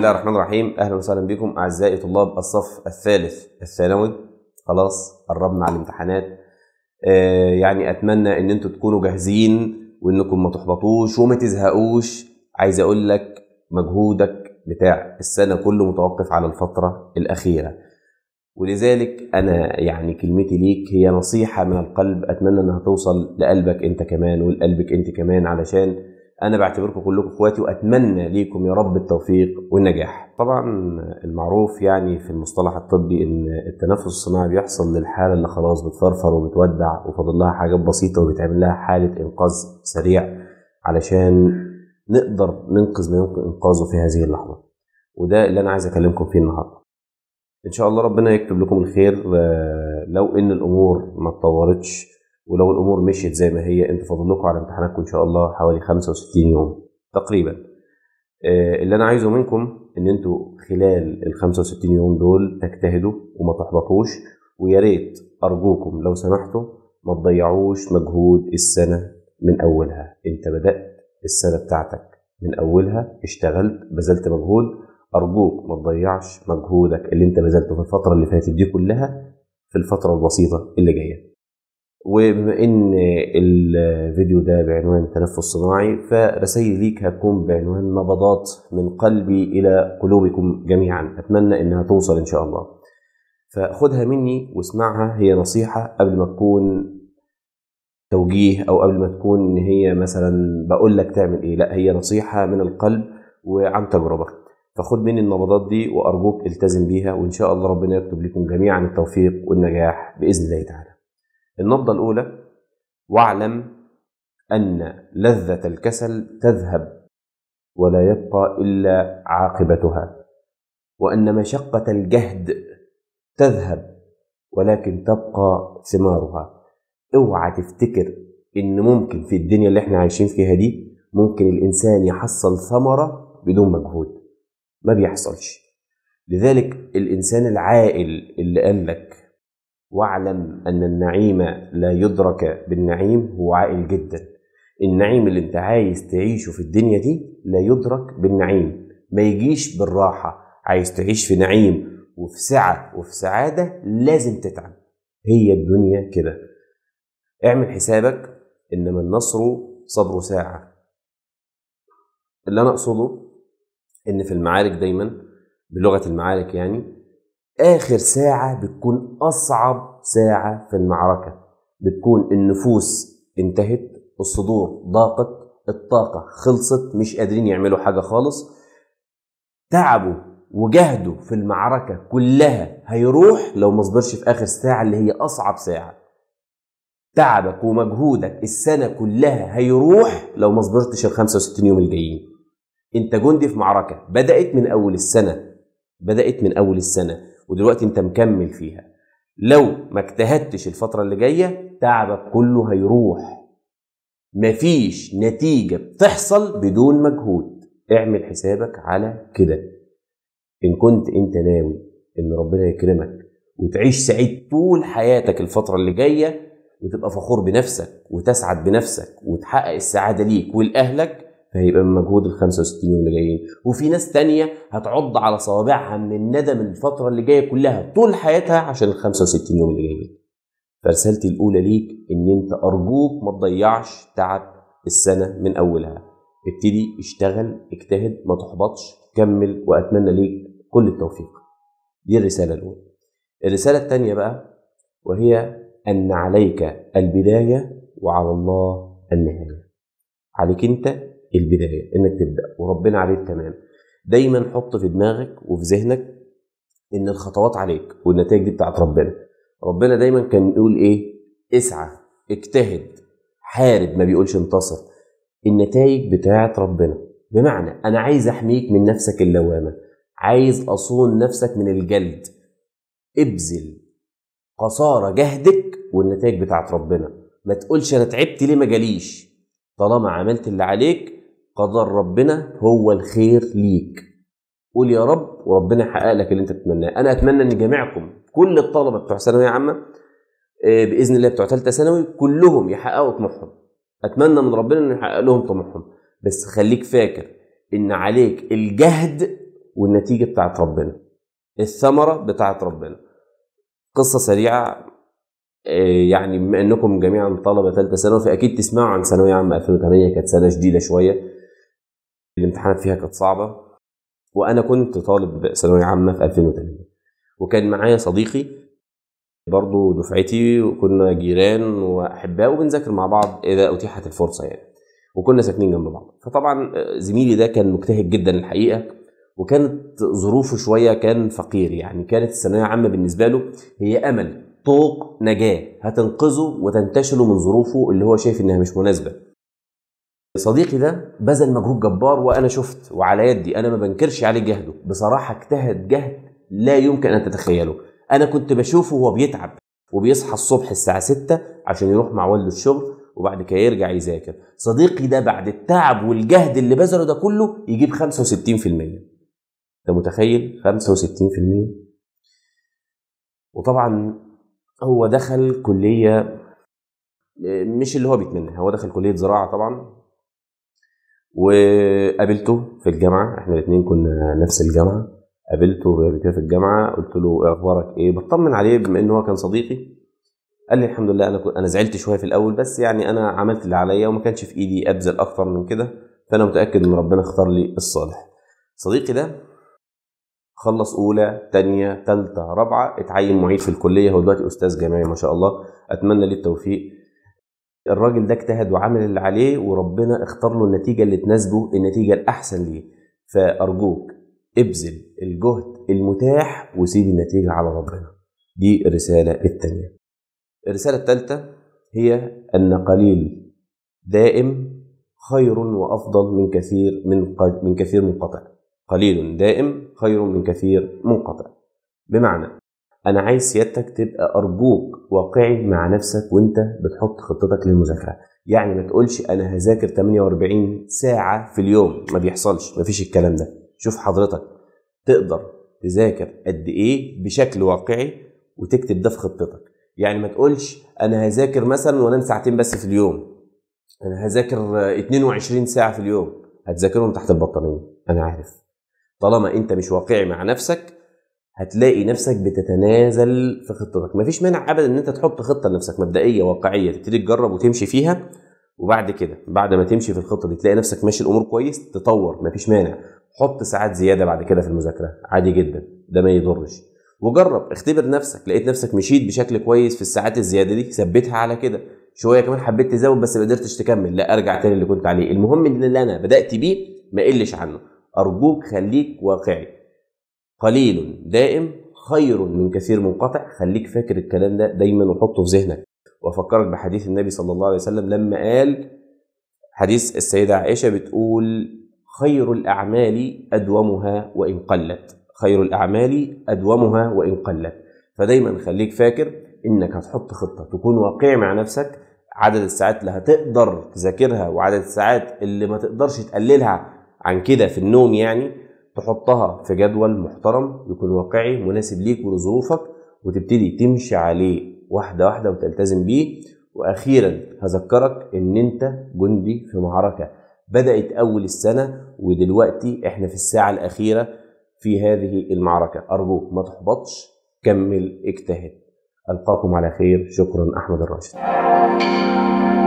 الله الرحمن الرحيم اهلا وسهلا بكم اعزائي طلاب الصف الثالث الثانوي خلاص قربنا على الامتحانات آه يعني اتمنى ان انتوا تكونوا جاهزين وانكم ما تحبطوش وما تزهقوش عايز اقول لك مجهودك بتاع السنه كله متوقف على الفتره الاخيره ولذلك انا يعني كلمتي ليك هي نصيحه من القلب اتمنى انها توصل لقلبك انت كمان ولقلبك انت كمان علشان انا بعتبركم كلكم اخواتي واتمنى ليكم يا رب التوفيق والنجاح طبعا المعروف يعني في المصطلح الطبي ان التنفس الصناعي بيحصل للحاله اللي خلاص بتفرفر وبتودع وفاضل لها حاجات بسيطه وبيتعمل لها حاله انقاذ سريع علشان نقدر ننقذ ما يمكن انقاذه في هذه اللحظه وده اللي انا عايز اكلمكم فيه النهارده ان شاء الله ربنا يكتب لكم الخير آه، لو ان الامور ما اتطورتش ولو الامور مشيت زي ما هي انتوا فاضل لكم على امتحاناتكم ان شاء الله حوالي 65 يوم تقريبا آه، اللي انا عايزه منكم ان انتوا خلال ال 65 يوم دول تجتهدوا وما تحبطوش ويا ريت ارجوكم لو سمحتوا ما تضيعوش مجهود السنه من اولها انت بدات السنه بتاعتك من اولها اشتغلت بذلت مجهود ارجوك ما تضيعش مجهودك اللي انت بذلته في الفتره اللي فاتت دي كلها في الفتره البسيطه اللي جايه وبما ان الفيديو ده بعنوان تنفس صناعي فرسائلي ليك هتكون بعنوان نبضات من قلبي الى قلوبكم جميعا اتمنى انها توصل ان شاء الله فخدها مني واسمعها هي نصيحه قبل ما تكون توجيه او قبل ما تكون ان هي مثلا بقول لك تعمل ايه لا هي نصيحه من القلب وعن تجربه فخد مني النبضات دي وارجوك التزم بيها وان شاء الله ربنا يكتب لكم جميعا التوفيق والنجاح باذن الله تعالى النبضة الأولى واعلم أن لذة الكسل تذهب ولا يبقى إلا عاقبتها وأن مشقة الجهد تذهب ولكن تبقى ثمارها اوعى تفتكر ان ممكن في الدنيا اللي احنا عايشين فيها دي ممكن الانسان يحصل ثمرة بدون مجهود ما بيحصلش لذلك الانسان العاقل اللي قال لك واعلم أن النعيم لا يدرك بالنعيم هو عائل جدا النعيم اللي انت عايز تعيشه في الدنيا دي لا يدرك بالنعيم ما يجيش بالراحة عايز تعيش في نعيم وفي سعة وفي سعادة لازم تتعب هي الدنيا كده اعمل حسابك إنما النصر صبر ساعة اللي أنا أقصده إن في المعارك دايما بلغة المعارك يعني اخر ساعه بتكون اصعب ساعه في المعركه بتكون النفوس انتهت الصدور ضاقت الطاقه خلصت مش قادرين يعملوا حاجه خالص تعبوا وجهده في المعركه كلها هيروح لو ما صبرش في اخر ساعه اللي هي اصعب ساعه تعبك ومجهودك السنه كلها هيروح لو ما صبرتش ال 65 يوم الجايين انت جندي في معركه بدات من اول السنه بدات من اول السنه ودلوقتي انت مكمل فيها لو ما اجتهدتش الفتره اللي جايه تعبك كله هيروح مفيش نتيجه بتحصل بدون مجهود اعمل حسابك على كده ان كنت انت ناوي ان ربنا يكرمك وتعيش سعيد طول حياتك الفتره اللي جايه وتبقى فخور بنفسك وتسعد بنفسك وتحقق السعاده ليك ولاهلك فهيبقى من مجهود ال 65 يوم اللي جايين وفي ناس تانية هتعض على صوابعها من الندم الفترة اللي جاية كلها طول حياتها عشان ال 65 يوم اللي جايين فرسالتي الأولى ليك إن أنت أرجوك ما تضيعش تعب السنة من أولها ابتدي اشتغل اجتهد ما تحبطش كمل وأتمنى ليك كل التوفيق دي الرسالة الأولى الرسالة الثانية بقى وهي أن عليك البداية وعلى الله النهاية عليك أنت البدايه انك تبدا وربنا عليك كمان دايما حط في دماغك وفي ذهنك ان الخطوات عليك والنتائج دي بتاعت ربنا ربنا دايما كان يقول ايه اسعى اجتهد حارب ما بيقولش انتصر النتائج بتاعت ربنا بمعنى انا عايز احميك من نفسك اللوامه عايز اصون نفسك من الجلد ابذل قصارى جهدك والنتائج بتاعت ربنا ما تقولش انا تعبت ليه ما جاليش طالما عملت اللي عليك قدر ربنا هو الخير ليك قول يا رب وربنا يحقق لك اللي انت بتتمناه انا اتمنى ان جميعكم كل الطلبه بتوع ثانويه عامه آه، باذن الله بتوع ثالثه ثانوي كلهم يحققوا طموحهم اتمنى من ربنا انه يحقق لهم طموحهم بس خليك فاكر ان عليك الجهد والنتيجه بتاعت ربنا الثمره بتاعت ربنا قصه سريعه آه، يعني بما انكم جميعا طلبه ثالثه ثانوي فاكيد تسمعوا عن ثانويه عامه 2008 كانت سنه شديده شويه الامتحانات فيها كانت صعبه وانا كنت طالب ثانويه عامه في 2008 وكان معايا صديقي برضه دفعتي وكنا جيران واحباء وبنذاكر مع بعض اذا اتيحت الفرصه يعني وكنا ساكنين جنب بعض فطبعا زميلي ده كان مجتهد جدا الحقيقه وكانت ظروفه شويه كان فقير يعني كانت الثانويه عامه بالنسبه له هي امل طوق نجاه هتنقذه وتنتشله من ظروفه اللي هو شايف انها مش مناسبه صديقي ده بذل مجهود جبار وانا شفت وعلى يدي انا ما بنكرش عليه جهده بصراحه اجتهد جهد لا يمكن ان تتخيله انا كنت بشوفه وهو بيتعب وبيصحى الصبح الساعه 6 عشان يروح مع والده الشغل وبعد كده يرجع يذاكر صديقي ده بعد التعب والجهد اللي بذله ده كله يجيب 65% انت متخيل 65% وطبعا هو دخل كليه مش اللي هو بيتمنى هو دخل كليه زراعه طبعا وقابلته في الجامعه احنا الاثنين كنا نفس الجامعه قابلته كده في الجامعه قلت له إيه اخبارك ايه بطمن عليه بما ان هو كان صديقي قال لي الحمد لله انا كنت انا زعلت شويه في الاول بس يعني انا عملت اللي عليا وما كانش في ايدي ابذل اكتر من كده فانا متاكد ان ربنا اختار لي الصالح صديقي ده خلص اولى تانية تالتة رابعة اتعين معيد في الكليه هو دلوقتي استاذ جامعي ما شاء الله اتمنى ليه التوفيق الراجل ده اجتهد وعمل اللي عليه وربنا اختار له النتيجه اللي تناسبه النتيجه الاحسن ليه فارجوك ابذل الجهد المتاح وسيب النتيجه على ربنا دي الرساله الثانيه الرساله الثالثه هي ان قليل دائم خير وافضل من كثير من من كثير منقطع قليل دائم خير من كثير منقطع بمعنى انا عايز سيادتك تبقى ارجوك واقعي مع نفسك وانت بتحط خطتك للمذاكره يعني ما تقولش انا هذاكر 48 ساعه في اليوم ما بيحصلش ما فيش الكلام ده شوف حضرتك تقدر تذاكر قد ايه بشكل واقعي وتكتب ده في خطتك يعني ما تقولش انا هذاكر مثلا وانام ساعتين بس في اليوم انا هذاكر 22 ساعه في اليوم هتذاكرهم تحت البطانيه انا عارف طالما انت مش واقعي مع نفسك هتلاقي نفسك بتتنازل في خطتك مفيش مانع ابدا ان انت تحط خطه لنفسك مبدئيه واقعيه تبتدي تجرب وتمشي فيها وبعد كده بعد ما تمشي في الخطه دي تلاقي نفسك ماشي الامور كويس تطور مفيش مانع حط ساعات زياده بعد كده في المذاكره عادي جدا ده ما يضرش وجرب اختبر نفسك لقيت نفسك مشيت بشكل كويس في الساعات الزياده دي ثبتها على كده شويه كمان حبيت تزود بس ما قدرتش تكمل لا ارجع تاني اللي كنت عليه المهم ان اللي انا بدات بيه ما اقلش عنه ارجوك خليك واقعي قليل دائم خير من كثير منقطع خليك فاكر الكلام ده دايما وحطه في ذهنك وافكرك بحديث النبي صلى الله عليه وسلم لما قال حديث السيده عائشه بتقول خير الاعمال ادومها وان قلت خير الاعمال ادومها وان قلت فدايما خليك فاكر انك هتحط خطه تكون واقعي مع نفسك عدد الساعات اللي هتقدر تذاكرها وعدد الساعات اللي ما تقدرش تقللها عن كده في النوم يعني تحطها في جدول محترم يكون واقعي مناسب ليك ولظروفك وتبتدي تمشي عليه واحده واحده وتلتزم بيه واخيرا هذكرك ان انت جندي في معركه بدات اول السنه ودلوقتي احنا في الساعه الاخيره في هذه المعركه ارجوك ما تحبطش كمل اجتهد القاكم على خير شكرا احمد الراشد